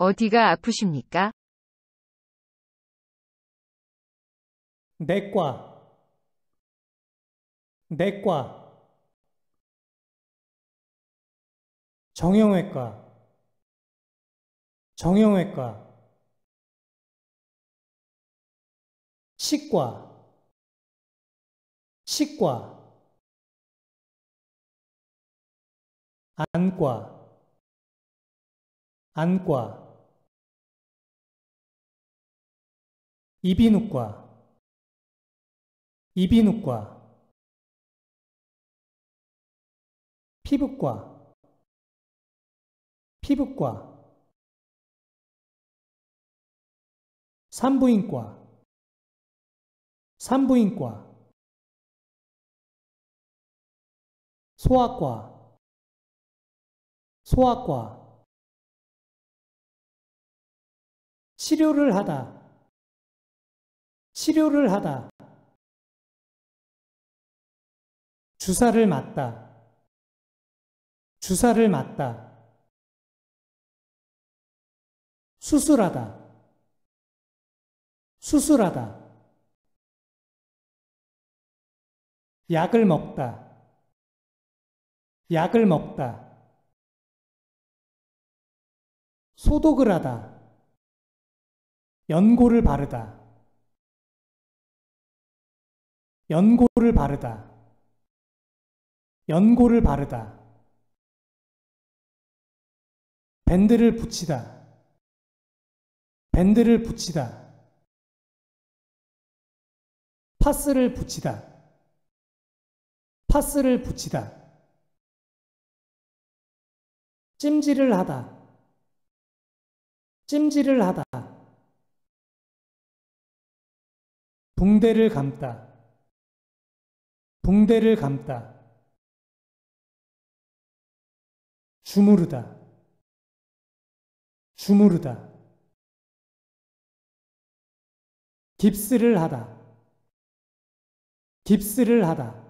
어디가 아프십니까? 내과 내과 정형외과 정형외과 치과 치과 안과 안과 이비인후과 이비인후과 피부과 피부과 산부인과 산부인과 소아과 소아과 치료를 하다 치료를 하다, 주사를 맞다, 주사를 맞다, 수술하다, 수술하다, 약을 먹다, 약을 먹다, 소독을 하다, 연고를 바르다, 연고를 바르다. 연고를 바르다. 밴드를 붙이다. 밴드를 붙이다. 파스를 붙이다. 파스를 붙이다. 찜질을 하다. 찜질을 하다. 붕대를 감다. 붕대를 감다. 주무르다. 주무르다. 깁스를 하다. 깁스를 하다.